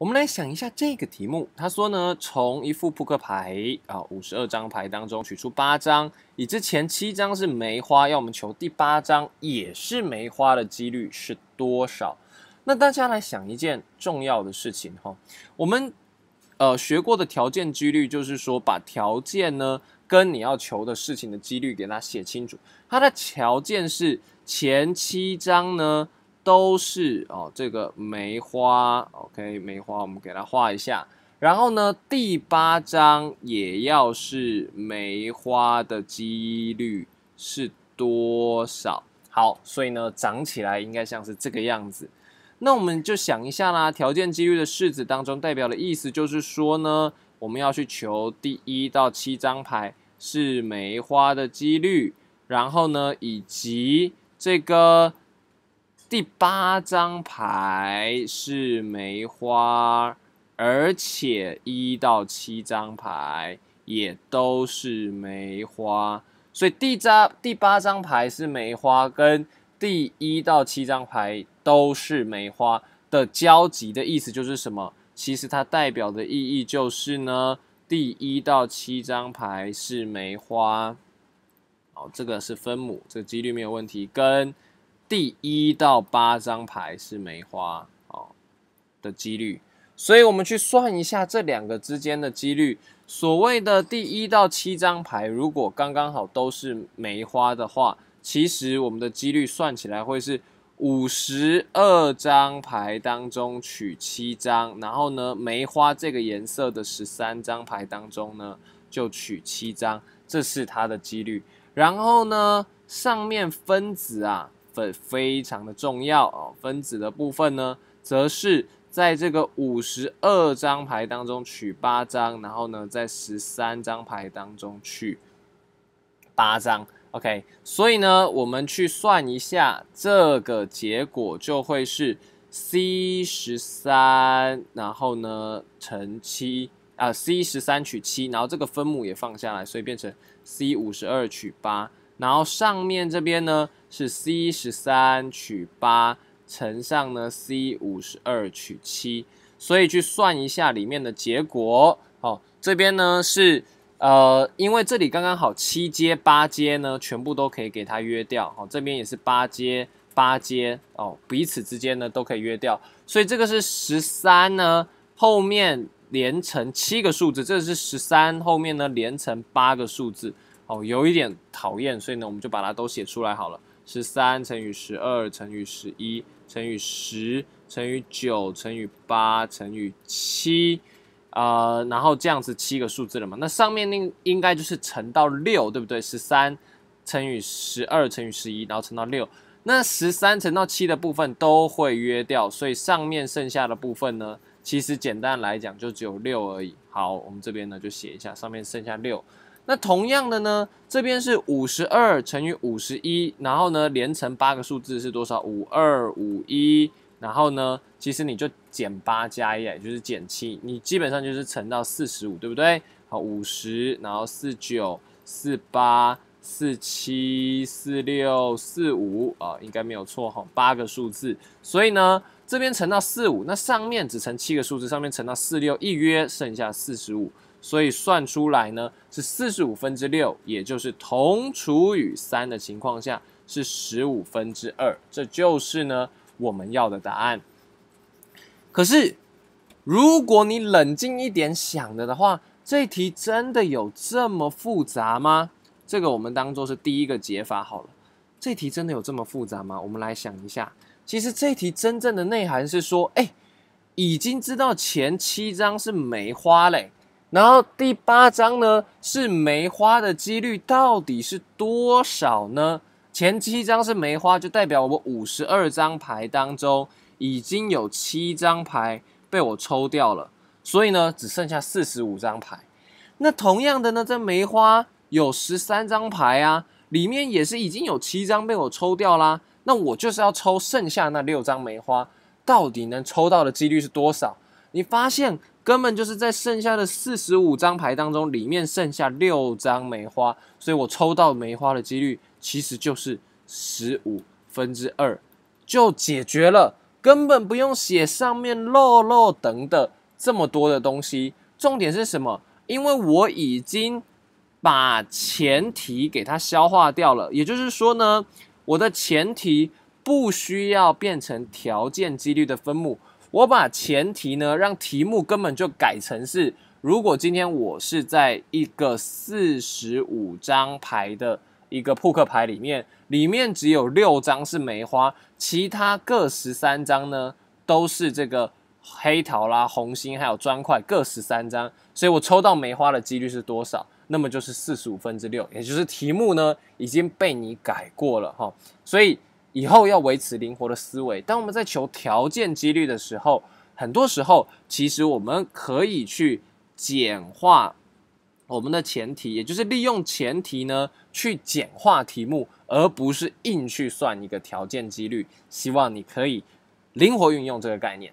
我们来想一下这个题目。他说呢，从一副扑克牌啊，五十二张牌当中取出八张，已知前七张是梅花，要我们求第八张也是梅花的几率是多少？那大家来想一件重要的事情哈，我们呃学过的条件几率就是说，把条件呢跟你要求的事情的几率给它写清楚。它的条件是前七张呢。都是哦，这个梅花，OK，梅花，我们给它画一下。然后呢，第八张也要是梅花的几率是多少？好，所以呢，长起来应该像是这个样子。那我们就想一下啦，条件几率的式子当中代表的意思就是说呢，我们要去求第一到七张牌是梅花的几率，然后呢，以及这个。第八张牌是梅花，而且一到七张牌也都是梅花，所以第张第八张牌是梅花，跟第一到七张牌都是梅花的交集的意思就是什么？其实它代表的意义就是呢，第一到七张牌是梅花。好，这个是分母，这几率没有问题，跟。第一到八张牌是梅花哦的几率，所以我们去算一下这两个之间的几率。所谓的第一到七张牌，如果刚刚好都是梅花的话，其实我们的几率算起来会是五十二张牌当中取七张，然后呢，梅花这个颜色的十三张牌当中呢就取七张，这是它的几率。然后呢，上面分子啊。分非常的重要啊，分子的部分呢，则是在这个五十二张牌当中取八张，然后呢，在十三张牌当中取八张，OK。所以呢，我们去算一下，这个结果就会是 C 十三，然后呢乘七啊，C 十三取七，然后这个分母也放下来，所以变成 C 五十二取八。然后上面这边呢是 C 十三取八乘上呢 C 五十二取七，所以去算一下里面的结果。好，这边呢是呃，因为这里刚刚好七阶八阶呢，全部都可以给它约掉。好，这边也是八阶八阶哦，彼此之间呢都可以约掉，所以这个是十三呢后面连成七个数字，这是十三后面呢连成八个数字。哦，有一点讨厌，所以呢，我们就把它都写出来好了。十三乘以十二乘以十一乘以十乘以九乘以八乘以七，呃，然后这样子七个数字了嘛？那上面那应该就是乘到六，对不对？十三乘以十二乘以十一，然后乘到六，那十三乘到七的部分都会约掉，所以上面剩下的部分呢，其实简单来讲就只有六而已。好，我们这边呢就写一下，上面剩下六。那同样的呢，这边是五十二乘以五十一，然后呢连乘八个数字是多少？五二五一，然后呢，其实你就减八加一，就是减七，你基本上就是乘到四十五，对不对？好，五十，然后四九、四八、四七、四六、四五，啊，应该没有错哈，八个数字。所以呢，这边乘到四五，那上面只乘七个数字，上面乘到四六，一约剩下四十五。所以算出来呢是四十五分之六，也就是同除以三的情况下是十五分之二，这就是呢我们要的答案。可是如果你冷静一点想的的话，这题真的有这么复杂吗？这个我们当做是第一个解法好了。这题真的有这么复杂吗？我们来想一下，其实这题真正的内涵是说，哎，已经知道前七张是梅花嘞。然后第八张呢，是梅花的几率到底是多少呢？前七张是梅花，就代表我五十二张牌当中已经有七张牌被我抽掉了，所以呢只剩下四十五张牌。那同样的呢，这梅花有十三张牌啊，里面也是已经有七张被我抽掉啦。那我就是要抽剩下那六张梅花，到底能抽到的几率是多少？你发现。根本就是在剩下的四十五张牌当中，里面剩下六张梅花，所以我抽到梅花的几率其实就是十五分之二，就解决了，根本不用写上面漏漏等等这么多的东西。重点是什么？因为我已经把前提给它消化掉了，也就是说呢，我的前提不需要变成条件几率的分母。我把前提呢，让题目根本就改成是：如果今天我是在一个四十五张牌的一个扑克牌里面，里面只有六张是梅花，其他各十三张呢都是这个黑桃啦、红心还有砖块各十三张，所以我抽到梅花的几率是多少？那么就是四十五分之六，也就是题目呢已经被你改过了哈，所以。以后要维持灵活的思维，当我们在求条件几率的时候，很多时候其实我们可以去简化我们的前提，也就是利用前提呢去简化题目，而不是硬去算一个条件几率。希望你可以灵活运用这个概念。